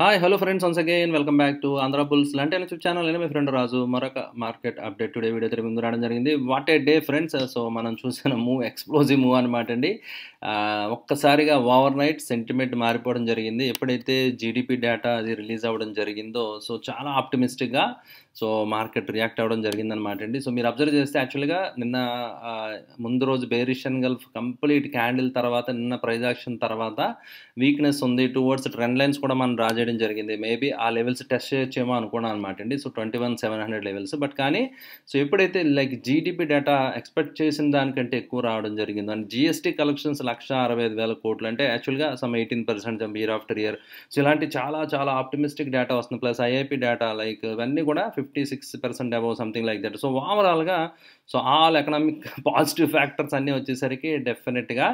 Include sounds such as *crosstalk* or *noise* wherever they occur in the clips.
Hi hello friends once again welcome back to Andhra bulls అంటే YouTube channel అని మీ friend రాజు మరొక మార్కెట్ అప్డేట్ టుడే వీడియో తిరిగి ముందు రావడం జరిగింది what a day friends so మనం చూసిన మూవ్ ఎక్స్ప్లోజివ్ మూవ్ అనమాట అండి ఒక్కసారిగా ఓవర్ నైట్ సెంటిమెంట్ మారిపోవడం జరిగింది ఎప్పుడైతే జీడిపి డేటా అది రిలీజ్ అవ్వడం జరిగిందో సో చాలా ఆప్టిమిస్టిక్గా సో మార్కెట్ రియాక్ట్ అవ్వడం జరిగిందనమాట అండి సో మీరు అబ్జర్వ్ చేస్తే యాక్చువల్గా నిన్న ముందు రోజు బేరిషన్ గల్ఫ్ కంప్లీట్ క్యాండిల్ తర్వాత నిన్న ప్రైజ్ యాక్షన్ తర్వాత వీక్నెస్ ఉంది టువర్డ్స్ ట్రెండ్ లైన్స్ కూడా మనం డ్రా చేయడం జరిగింది మేబీ ఆ లెవెల్స్ టెస్ట్ చేయొచ్చేమో అనుకున్నాం అనమాట అండి so twenty one seven hundred levels but కానీ సో ఎప్పుడైతే లైక్ జీడిపి డేటా ఎక్స్పెక్ట్ చేసిన దానికంటే ఎక్కువ రావడం జరిగింది అండ్ జిఎస్టీ కలెక్షన్స్ లక్ష అరవై ఐదు వేల కోట్లు అంటే యాక్చువల్గా some eighteen percent jump year after year so ఇలాంటి చాలా చాలా ఆప్టిమిస్టిక్ డేటా వస్తుంది ప్లస్ ఐఐపి డేటా లైక్ ఇవన్నీ కూడా fifty six percent above something like that so ఓవరాల్గా so all economic positive factors అన్నీ వచ్చేసరికి డెఫినెట్గా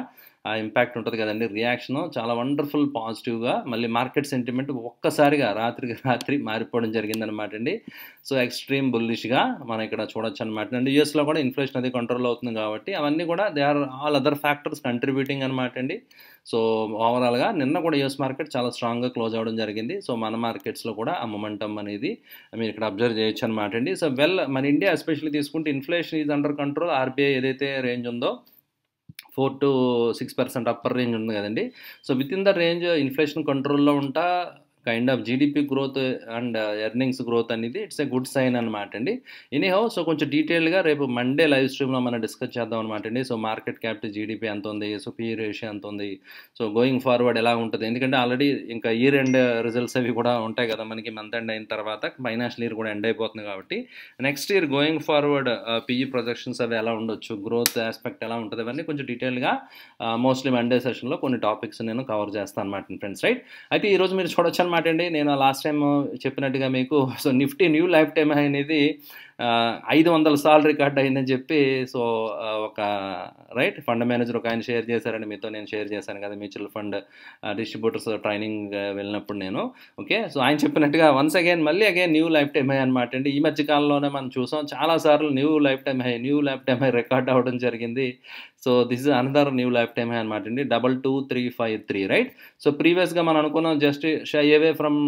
ఆ ఇంపాక్ట్ ఉంటుంది కదండి రియాక్షను చాలా వండర్ఫుల్ పాజిటివ్గా మళ్ళీ మార్కెట్ సెంటిమెంట్ ఒక్కసారిగా రాత్రికి రాత్రి మారిపోవడం జరిగిందనమాట అండి సో ఎక్స్ట్రీమ్ బుల్లిష్గా మనం ఇక్కడ చూడొచ్చు అనమాట అండి యూఎస్లో కూడా ఇన్ఫ్లేషన్ అది కంట్రోల్ అవుతుంది కాబట్టి అవన్నీ కూడా they are all other factors contributing అనమాట అండి సో ఓవరాల్గా నిన్న కూడా యూఎస్ మార్కెట్ చాలా స్ట్రాంగ్గా క్లోజ్ అవ్వడం జరిగింది సో మన మార్కెట్స్లో కూడా ఆ మొమెంటమ్ అనేది మీరు ఇక్కడ అబ్జర్వ్ చేయొచ్చు అనమాట అండి సో వెల్ మన ఇండియా ఎస్పెషల్లీ తీసుకుంటే inflation is under control RBI ఏదైతే రేంజ్ ఉందో four to six percent upper range ఉంది కదండి so within the range inflation కంట్రోల్లో ఉంటా kind of GDP growth and earnings growth అనేది ఇట్స్ ఎ గుడ్ సైన్ అనమాట అండి హౌ సో కొంచెం డీటెయిల్గా రేపు మండే లైవ్ స్ట్రీమ్లో మనం డిస్కస్ చేద్దాం అనమాట అండి సో మార్కెట్ క్యాపిటల్ జీడిపి ఎంత ఉంది సో పీ రేషియో ఎంత ఉంది సో గోయింగ్ ఫార్వర్డ్ ఎలా ఉంటుంది ఎందుకంటే ఆల్రెడీ ఇంకా ఇయర్ ఎండ్ రిజల్ట్స్ అవి కూడా ఉంటాయి కదా మనకి మంత్ ఎండ్ అయిన తర్వాత ఫైనాన్షియల్ ఇయర్ కూడా ఎండ్ అయిపోతుంది కాబట్టి next year going forward PE projections అవి ఎలా ఉండొచ్చు గ్రోత్ ఆస్పెక్ట్ ఎలా ఉంటుంది అవన్నీ కొంచెం డీటెయిల్గా మోస్ట్లీ మండే సెషన్లో కొన్ని టాపిక్స్ నేను కవర్ చేస్తాను అనమాట ఫ్రెండ్స్ రైట్ అయితే ఈరోజు మీరు చూడొచ్చు అనమాట మాట అండి నేను లాస్ట్ టైం చెప్పినట్టుగా మీకు so Nifty new lifetime అనేది ఐదు వందల సార్లు రికార్డ్ అయిందని చెప్పి సో ఒక రైట్ ఫండ్ మేనేజర్ ఒక ఆయన షేర్ చేశారని మీతో నేను షేర్ చేశాను కదా మ్యూచువల్ ఫండ్ డిస్ట్రిబ్యూటర్స్ ట్రైనింగ్ వెళ్ళినప్పుడు నేను ఓకే సో ఆయన చెప్పినట్టుగా వన్స్ అగైన్ మళ్ళీ again new lifetime high అనమాట అండి ఈ మధ్య కాలంలోనే మనం చూసాం చాలాసార్లు new lifetime high new lifetime high record అవ్వడం జరిగింది so this is another new lifetime high అనమాట అండి double two three five three right so ప్రీవియస్గా మనం అనుకున్నాం just shy away from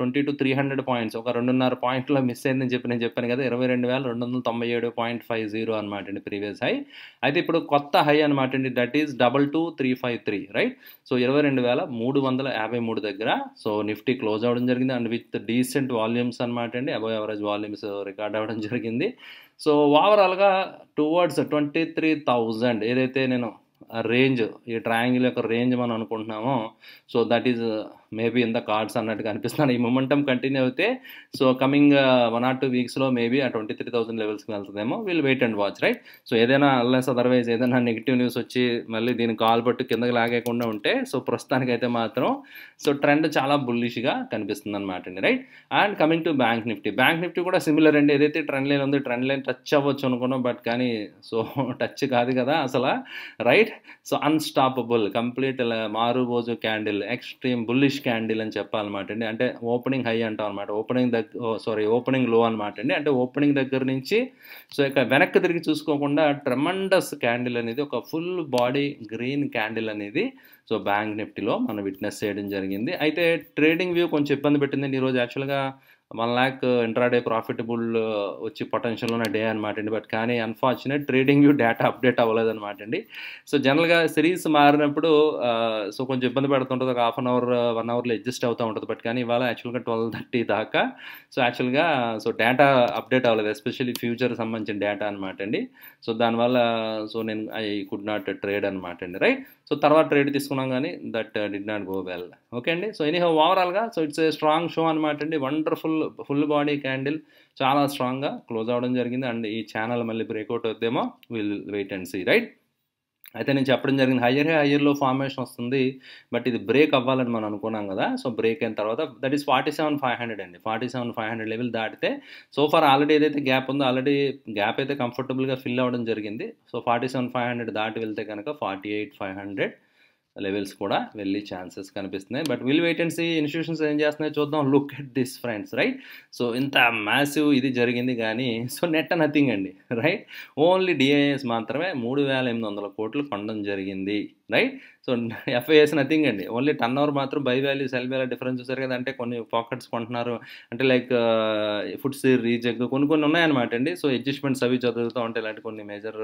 twenty two three hundred points ఒక రెండున్నర పాయింట్లో మిస్ అయిందని చెప్పి నేను చెప్పాను కదా ఇరవై ఇరవై రెండు వేల రెండు వందల తొంభై ఏడు పాయింట్ ఫైవ్ జీరో అనమాట అండి ప్రీవియస్ హై అయితే ఇప్పుడు కొత్త హై అనమాట అండి that is double two three five three right so ఇరవై రెండు వేల మూడు వందల యాభై మూడు దగ్గర సో నిఫ్టీ క్లోజ్ అవ్వడం జరిగింది అండ్ విత్ డీసెంట్ వాల్యూమ్స్ అనమాట అండి అబౌవ్ ఎవరేజ్ వాల్యూమ్స్ రికార్డ్ అవ్వడం *laughs* జరిగింది సో ఓవరాల్గా టువర్డ్స్ ట్వంటీ త్రీ థౌజండ్ ఏదైతే నేను రేంజ్ ఈ ట్రయాంగిల్ యొక్క రేంజ్ మనం అనుకుంటున్నామో so that is maybe in the cards అన్నట్టుగా అనిపిస్తున్నాను ఈ మూమెంటం కంటిన్యూ అయితే so coming one or two వీక్స్లో మేబీ ఆ ట్వంటీ త్రీ థౌసండ్ లెవెల్స్కి వెళ్తుందేమో we'll wait and watch right so ఏదైనా అల్లెస్ అదర్వైజ్ ఏదైనా నెగిటివ్ న్యూస్ వచ్చి మళ్ళీ దీని కాల్ పట్టు కిందకి లాగేయకుండా ఉంటే సో ప్రస్తుతానికైతే మాత్రం సో ట్రెండ్ చాలా బుల్లిష్గా కనిపిస్తుంది అనమాట అండి right and coming to bank Nifty bank Nifty కూడా సిమిలర్ అండి ఏదైతే ట్రెండ్ లైన్ ఉంది ట్రెండ్ లైన్ టచ్ అవ్వచ్చు అనుకున్నాం బట్ కానీ సో టచ్ *laughs* కాదు కదా అసలు right so unstoppable complete marubozu candle extreme bullish candle అని చెప్పాలన్నమాట అండి అంటే ఓపెనింగ్ హై అంటాం అనమాట ఓపెనింగ్ దగ్గర సారీ ఓపెనింగ్ లో అనమాట అండి అంటే ఓపెనింగ్ దగ్గర నుంచి సో ఇక వెనక్కి తిరిగి చూసుకోకుండా ట్రెమండస్ క్యాండిల్ అనేది ఒక ఫుల్ బాడీ గ్రీన్ క్యాండిల్ అనేది సో బ్యాంక్ నిఫ్టీలో మనం విట్నెస్ చేయడం జరిగింది అయితే ట్రేడింగ్ వ్యూ కొంచెం ఇబ్బంది పెట్టింది ఈరోజు యాక్చువల్గా వన్ ల్యాక్ ఇంట్రాడే ప్రాఫిటబుల్ వచ్చి పొటెన్షియల్ ఉన్న డే అనమాట అండి బట్ కానీ అన్ఫార్చునేట్ ట్రేడింగ్ డేటా అప్డేట్ అవ్వలేదు అనమాట అండి సో జనరల్గా సిరీస్ మారినప్పుడు సో కొంచెం ఇబ్బంది పెడుతుంటుంది ఒక హాఫ్ అన్ అవర్ వన్ అవర్లో అడ్జస్ట్ అవుతూ ఉంటుంది బట్ కానీ ఇవాళ యాక్చువల్గా ట్వెల్వ్ థర్టీ దాకా సో యాక్చువల్గా సో డేటా అప్డేట్ అవ్వలేదు ఎస్పెషల్లీ ఫ్యూచర్ సంబంధించిన డేటా అనమాట అండి సో దానివల్ల సో నేను ఐ కుడ్ నాట్ ట్రేడ్ అనమాట అండి రైట్ సో తర్వాత ట్రేడ్ తీసుకున్నాం కానీ that did not go well okay అండి సో ఎనీహో ఓవరాల్గా so it's a strong show అనమాట అండి వండర్ఫుల్ ఫుల్ బాడీ క్యాండిల్ చాలా స్ట్రాంగ్గా క్లోజ్ అవ్వడం జరిగింది అండ్ ఈ ఛానల్ మళ్ళీ బ్రేక్అవుట్ అవుతుందేమో will wait and see right అయితే నేను చెప్పడం జరిగింది హయ్యర్ హయ్యర్లో ఫార్మేషన్ వస్తుంది బట్ ఇది బ్రేక్ అవ్వాలని మనం అనుకున్నాం కదా సో బ్రేక్ అయిన తర్వాత that is forty seven five hundred అండి forty seven five hundred level దాటితే సో ఫార్ ఆల్రెడీ ఏదైతే గ్యాప్ ఉందో ఆల్రెడీ గ్యాప్ అయితే కంఫర్టబుల్గా ఫిల్ అవ్వడం జరిగింది so forty seven five hundred దాటి వెళ్తే కనుక forty eight five hundred levels కూడా వెళ్ళి ఛాన్సెస్ కనిపిస్తున్నాయి but will wait and see institutions ఏం చేస్తున్నాయి చూద్దాం look at this friends right so ఇంత మ్యాసివ్ ఇది జరిగింది కానీ సో నెట్ నథింగ్ అండి రైట్ ఓన్లీ డిఐఎస్ మాత్రమే మూడు వేల ఎనిమిది వందల కోట్లు కొనడం జరిగింది రైట్ సో ఎఫ్ఐఎస్ నథింగ్ అండి ఓన్లీ టెన్ అవర్ మాత్రం buy value sell value difference చూసారు కదా అంటే కొన్ని పాకెట్స్ కొంటున్నారు అంటే లైక్ ఫుడ్ సీర్ రీజెక్ట్ కొన్ని కొన్ని ఉన్నాయన్నమాట అండి సో అడ్జస్ట్మెంట్స్ అవి చదువుతూ ఉంటాయి ఇలాంటి కొన్ని మేజర్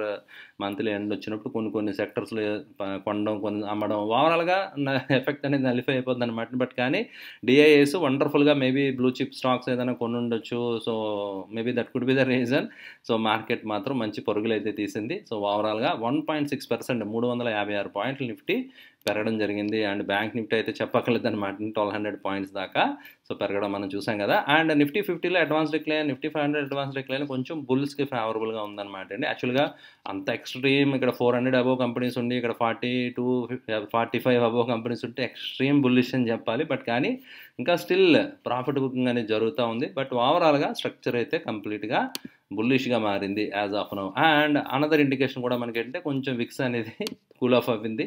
మంత్లీ ఎండ్ వచ్చినప్పుడు కొన్ని కొన్ని సెక్టర్స్లో uh, కొనడం కొన్ని అమ్మడం ఓవరాల్గా ఎఫెక్ట్ అనేది నలిఫై అయిపోద్ది అనమాట బట్ కానీ డిఐఎస్ వండర్ఫుల్గా మేబీ బ్లూ చిప్ స్టాక్స్ ఏదైనా కొన్ని ఉండొచ్చు so maybe that could be the reason so market మాత్రం మంచి పొరుగులు అయితే తీసింది సో ఓవరాల్గా వన్ పాయింట్ సిక్స్ పర్సెంట్ మూడు వందల యాభై ఆరు పాయింట్ బ్యాంక్ నిఫ్టీ పెరగడం జరిగింది అండ్ బ్యాంక్ నిఫ్టీ అయితే చెప్పక్కర్లేదు అనమాట ట్వెల్వ్ హండ్రెడ్ పాయింట్స్ దాకా సో పెరగడం మనం చూసాం కదా అండ్ నిఫ్టీ ఫిఫ్టీలో advance decline Nifty five hundred advance decline కొంచెం బుల్స్కి ఫేవరబుల్గా ఉందన్నమాట అండి యాక్చువల్గా అంత ఎక్స్ట్రీమ్ ఇక్కడ ఫోర్ హండ్రెడ్ అబోవ్ కంపెనీస్ ఉండి ఇక్కడ forty two forty five above companies ఉంటే ఎక్స్ట్రీమ్ బుల్లిష్ అని చెప్పాలి బట్ కానీ ఇంకా స్టిల్ ప్రాఫిట్ బుకింగ్ అనేది జరుగుతూ ఉంది బట్ ఓవరాల్గా స్ట్రక్చర్ అయితే కంప్లీట్గా బుల్లిష్గా మారింది as of now and another indication కూడా మనకి ఏంటంటే కొంచెం విక్స్ అనేది కూల్ *laughs* ఆఫ్ అవ్వింది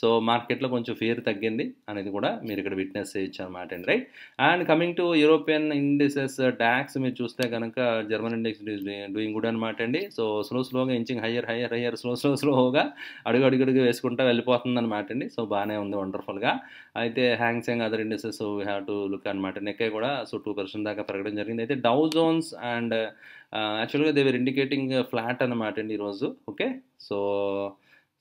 సో మార్కెట్లో కొంచెం ఫియర్ తగ్గింది అనేది కూడా మీరు ఇక్కడ విట్నెస్ చేయొచ్చు అనమాట అండి right and coming to European indices ట్యాక్స్ మీరు చూస్తే కనుక జర్మన్ ఇండెక్స్ డూయింగ్ గుడ్ అనమాట అండి సో స్లో స్లోగా inching higher higher higher slow slow స్లోగా అడుగు అడుగు అడుగు వేసుకుంటా వెళ్ళిపోతుంది అనమాట అండి సో బాగానే ఉంది వండర్ఫుల్గా అయితే Hang Seng other indices we have to look అనమాట నెక్కే కూడా సో టూ పర్సెంట్ దాకా పెరగడం జరిగింది అయితే డౌ జోన్స్ అండ్ యాక్చువల్గా దేవర్ ఇండికేటింగ్ ఫ్లాట్ అనమాట అండి ఈరోజు ఓకే సో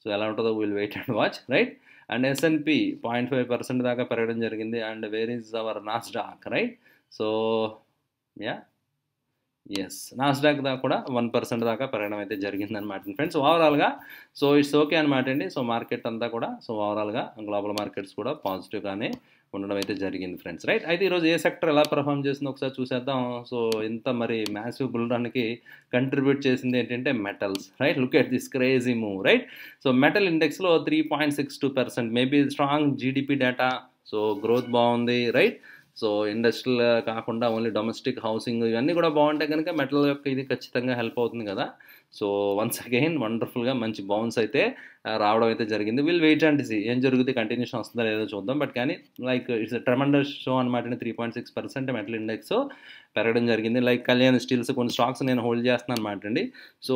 సో ఎలా ఉంటుందో will wait and watch right and S and P point five percent దాకా పెరగడం జరిగింది అండ్ వేర్ ఈజ్ అవర్ డాక్ right so yeah yes Nasdaq దాకా కూడా వన్ పర్సెంట్ దాకా పెరగడం అయితే జరిగిందనమాట ఫ్రెండ్స్ ఓవరాల్గా సో ఇట్స్ ఓకే అనమాట అండి సో మార్కెట్ అంతా కూడా సో ఓవరాల్గా గ్లోబల్ మార్కెట్స్ కూడా పాజిటివ్గానే ఉండడం అయితే జరిగింది ఫ్రెండ్స్ రైట్ అయితే ఈరోజు ఏ సెక్టర్ ఎలా పర్ఫామ్ చేసిందో ఒకసారి చూసేద్దాం సో ఇంత మరి మ్యాసివ్ బుల్రాన్కి కంట్రిబ్యూట్ చేసింది ఏంటంటే metals right look at this crazy move right so metal ఇండెక్స్లో three point six two percent maybe strong GDP data so growth బాగుంది రైట్ సో ఇండస్ట్రియల్ కాకుండా ఓన్లీ డొమెస్టిక్ హౌసింగ్ ఇవన్నీ కూడా బాగుంటే కనుక మెటల్ యొక్క ఇది ఖచ్చితంగా హెల్ప్ అవుతుంది కదా సో వన్స్ అగైన్ వండర్ఫుల్గా మంచి బౌన్స్ అయితే రావడం అయితే జరిగింది విల్ వెయిట్ అండ్ సి ఏం జరుగుతుంది కంటిన్యూషన్ వస్తుందో లేదో చూద్దాం బట్ కానీ లైక్ ఇట్స్ ట్రెమండర్ షో అనమాట three point six percent metal index పెరగడం జరిగింది లైక్ కళ్యాణ్ స్టీల్స్ కొన్ని స్టాక్స్ నేను హోల్డ్ చేస్తున్నాను అనమాట అండి సో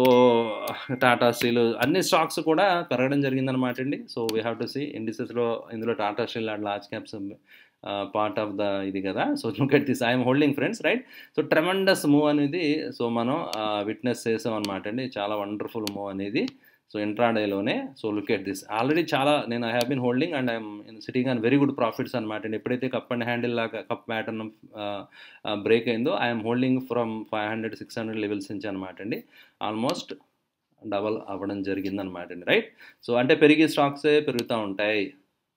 టాటా స్టీల్ అన్ని స్టాక్స్ కూడా పెరగడం జరిగిందనమాట అండి so we have to see ఇండిసెస్లో ఇందులో Tata Steel and large caps part of the ఇది కదా so look at this I'm holding friends right so tremendous move అనేది సో మనం విట్నెస్ చేసాం అనమాట అండి చాలా వండర్ఫుల్ మూవ్ అనేది సో ఇంట్రాడేలోనే so look at this already చాలా నేను I have been holding and I'm sitting and very good profits అనమాట అండి ఎప్పుడైతే కప్ అండ్ హ్యాండిల్ లాగా కప్ ప్యాటర్న్ బ్రేక్ అయిందో I'm holding from five hundred six hundred levels నుంచి అనమాట అండి ఆల్మోస్ట్ డబల్ అవ్వడం జరిగిందనమాట అండి రైట్ సో అంటే పెరిగే స్టాక్సే పెరుగుతూ ఉంటాయి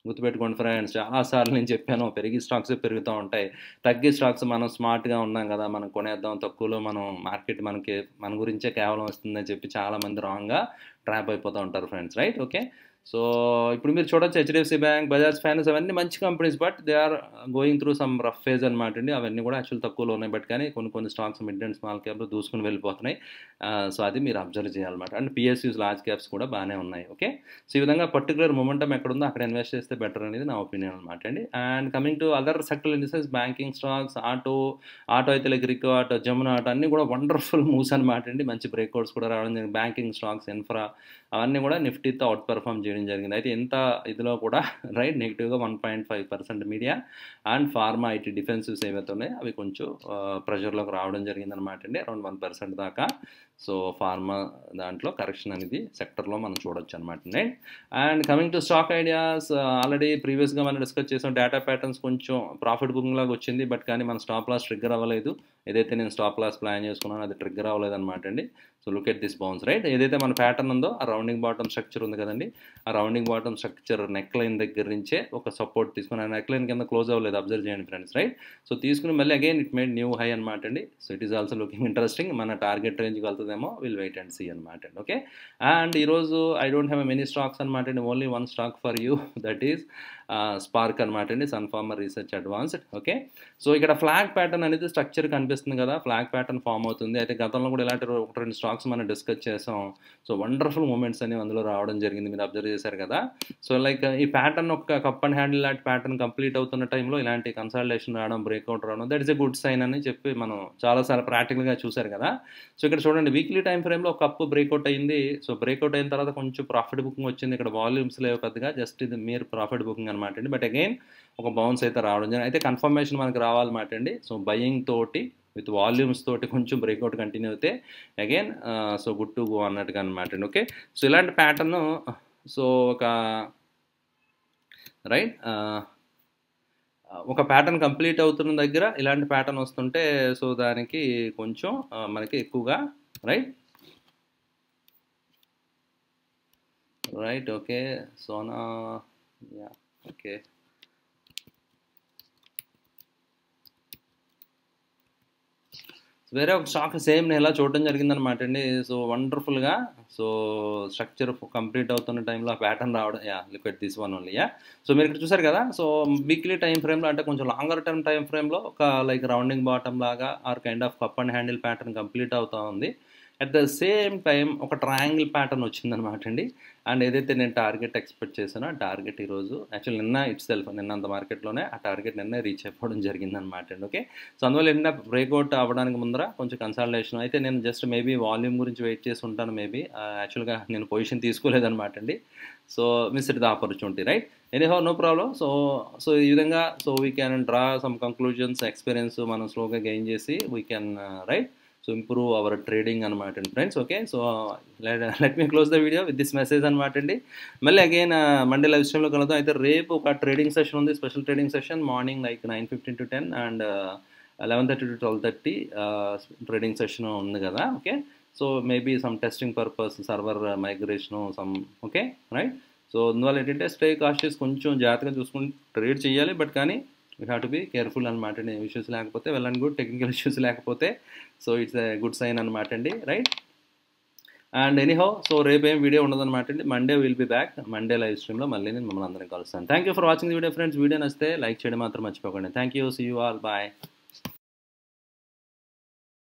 గుర్తుపెట్టుకోండి ఫ్రెండ్స్ చాలాసార్లు నేను చెప్పాను పెరిగి స్టాక్స్ పెరుగుతూ ఉంటాయి తగ్గి స్టాక్స్ మనం స్మార్ట్గా ఉన్నాం కదా మనం కొనేద్దాం తక్కువలో మనం మార్కెట్ మనకి మన గురించే కేవలం వస్తుందని చెప్పి చాలామంది రాంగ్గా ట్రాప్ అయిపోతూ ఉంటారు ఫ్రెండ్స్ రైట్ ఓకే సో ఇప్పుడు మీరు చూడొచ్చు హెచ్డిఎఫ్సి బ్యాంక్ బజాజ్ ఫైనాన్స్ అవన్నీ మంచి companies but they are going through some rough phase అనమాట అండి అవన్నీ కూడా యాక్చువల్ తక్కువలో ఉన్నాయి బట్ కానీ కొన్ని కొన్ని స్టాక్స్ మిడ్ అండ్ స్మాల్ క్యాప్లు దూసుకుని వెళ్ళిపోతున్నాయి సో అది మీరు అబ్జర్వ్ చేయాలన్నమాట అండ్ పిఎస్యూస్ లార్జ్ క్యాప్స్ కూడా బాగానే ఉన్నాయి ఓకే సో ఈ విధంగా పర్టికులర్ మూమెంటం ఎక్కడ ఉందో అక్కడ ఇన్వెస్ట్ చేస్తే బెటర్ అనేది నా ఒపీనియన్ అనమాట అండి and coming to other sector industries banking stocks auto auto అయితే like Rico auto Jamna auto అన్నీ కూడా వండర్ఫుల్ మూవ్స్ అనమాట అండి మంచి బ్రేక్అవుట్స్ కూడా రావడం జరిగింది బ్యాంకింగ్ స్టాక్స్ ఇన్ఫ్రా అవన్నీ కూడా నిఫ్టీతో అవుట్ పెర్ఫామ్ చేయడం చేయడం జరిగింది అయితే ఇంత ఇదిలో కూడా రైట్ నెగిటివ్గా one point five percent media and pharma IT defensives ఏవైతే ఉన్నాయో అవి కొంచెం ప్రెషర్లోకి రావడం జరిగింది అనమాట అండి అరౌండ్ వన్ పర్సెంట్ దాకా సో ఫార్మా దాంట్లో కరెక్షన్ అనేది సెక్టర్లో మనం చూడొచ్చు అనమాట అండి and coming to stock ideas already ప్రీవియస్గా మనం డిస్కస్ చేసాం డేటా ప్యాటర్న్స్ కొంచెం ప్రాఫిట్ బుకింగ్ లాగా వచ్చింది బట్ కానీ మన స్టాప్ లాస్ ట్రిగ్గర్ అవ్వలేదు ఏదైతే నేను స్టాప్ లాస్ ప్లాన్ చేసుకున్నాను అది ట్రిగ్గర్ అవ్వలేదు అనమాట అండి so look at this bounce right ఏదైతే మన ప్యాటర్న్ ఉందో ఆ రౌండింగ్ బాటమ్ స్ట్రక్చర్ ఉంది కదండి ఆ rounding bottom structure neck line దగ్గర నుంచే ఒక సపోర్ట్ తీసుకుని ఆ నెక్ లైన్ కింద క్లోజ్ అవ్వలేదు అబ్జర్వ్ చేయండి ఫ్రెండ్స్ రైట్ సో తీసుకుని మళ్ళీ again it made new high అనమాట అండి so it is also looking interesting మన టార్గెట్ రేంజ్కి వెళ్తుందేమో విల్ వెయిట్ అండ్ సీ అనమాట అండి ఓకే అండ్ ఈరోజు I don't have many stocks అనమాట అండి only one stock for you that is SPARC అనమాట అండి సన్ఫార్మర్ రీసెర్చ్ అడ్వాన్స్డ్ ఓకే సో ఇక్కడ ఫ్లాగ్ ప్యాటర్న్ అనేది స్ట్రక్చర్ కనిపిస్తుంది కదా ఫ్లాగ్ ప్యాటర్న్ ఫామ్ అవుతుంది అయితే గతంలో కూడా ఇలాంటి ఒక రెండు స్టాక్స్ మనం డిస్కస్ చేసాం సో వండర్ఫుల్ మూమెంట్స్ అనేవి అందులో రావడం జరిగింది మీరు అబ్జర్వ్ చేశారు కదా సో లైక్ ఈ ప్యాటర్న్ ఒక కప్ అండ్ హ్యాండిల్ లాంటి ప్యాటర్న్ కంప్లీట్ అవుతున్న టైంలో ఇలాంటి కన్సల్టేషన్ రావడం బ్రేక్అవుట్ రావడం that is a good sign అని చెప్పి మనం చాలాసార్లు ప్రాక్టికల్గా చూశారు కదా సో ఇక్కడ చూడండి వీక్లీ టైం ఫ్రేమ్లో ఒక కప్ బ్రేక్అవుట్ అయింది సో బ్రేక్అవుట్ అయిన తర్వాత కొంచెం ప్రాఫిట్ బుకింగ్ వచ్చింది ఇక్కడ వాల్యూమ్స్ లేవు పెద్దగా జస్ట్ ఇది మీరు ప్రాఫిట్ బుకింగ్ అనమాట అండి బట్ అగైన్ ఒక బౌన్స్ అయితే రావడం జరిగింది అయితే కన్ఫర్మేషన్ మనకు రావాలన్నమాట అండి సో బయింగ్ తోటి విత్ వాల్యూమ్స్ తోటి కొంచెం బ్రేక్అవుట్ కంటిన్యూ అయితే again so good to go అన్నట్టుగా అనమాట అండి ఓకే సో ఇలాంటి ప్యాటర్ను సో ఒక రైట్ ఒక ప్యాటర్న్ కంప్లీట్ అవుతున్న దగ్గర ఇలాంటి ప్యాటర్న్ వస్తుంటే సో దానికి కొంచెం మనకి ఎక్కువగా రైట్ రైట్ ఓకే సోనా యా Okay. వేరే ఒక స్టాక్ సేమ్ నేను ఇలా చూడడం అనమాట అండి సో వండర్ఫుల్గా సో స్ట్రక్చర్ కంప్లీట్ అవుతున్న టైంలో ఆ ప్యాటర్న్ రావడం యా లిక్విడ్ తీసి వన్ ఓన్లీ యా సో మీరు ఇక్కడ చూసారు కదా సో వీక్లీ టైం ఫ్రేమ్లో అంటే కొంచెం లాంగర్ టైం టైం ఫ్రేమ్లో ఒక లైక్ రౌండింగ్ బాటమ్ లాగా or kind of cup and handle pattern complete అవుతూ ఉంది అట్ ద సేమ్ టైం ఒక ట్రయాంగిల్ ప్యాటర్న్ వచ్చిందనమాట అండి అండ్ ఏదైతే నేను టార్గెట్ ఎక్స్పెక్ట్ చేసానో ఆ టార్గెట్ ఈరోజు యాక్చువల్ నిన్న ఇట్ సెల్ఫ్ నిన్నంత మార్కెట్లోనే ఆ టార్గెట్ నిన్న రీచ్ అయిపోవడం జరిగిందనమాట అండి ఓకే సో అందువల్ల నిన్న బ్రేక్అవుట్ అవ్వడానికి ముందర కొంచెం కన్సల్టేషన్ అయితే నేను జస్ట్ మేబీ వాల్యూమ్ గురించి వెయిట్ చేసి ఉంటాను మేబీ యాక్చువల్గా నేను పొజిషన్ తీసుకోలేదనమాట అండి so miss it the opportunity right హో నో ప్రాబ్లం సో సో ఈ విధంగా so we can draw some conclusions experience మనం స్లోగా గెయిన్ చేసి we can right so improve our trading అనమాట అండి friends okay so let me close the video with this message అనమాట అండి మళ్ళీ అగైన్ మండే లైవ్ స్ట్రీమ్లో కలుద్దాం అయితే రేపు ఒక ట్రేడింగ్ సెషన్ ఉంది special trading session morning like nine fifteen to ten and eleven thirty to twelve thirty trading session ఉంది కదా okay so maybe some testing purpose server migration some okay right so అందువల్ల ఏంటంటే stay cost కొంచెం జాగ్రత్తగా చూసుకుని trade చేయాలి but కానీ you have to be careful అనమాట అండి ఇష్యూస్ లేకపోతే వెళ్ళండి గుడ్ టెక్నికల్ ఇష్యూస్ లేకపోతే so it's a good sign అనమాట అండి రైట్ అండ్ ఎనీహో సో రేపు ఏం వీడియో ఉండదన్నమాట అండి Monday will be back Monday live స్ట్రీమ్లో మళ్ళీ నేను మమ్మల్ని అందరినీ కలుస్తాను thank you for watching video friends video నచ్చితే లైక్ చేయడం మాత్రం మర్చిపోకండి thank you see you all bye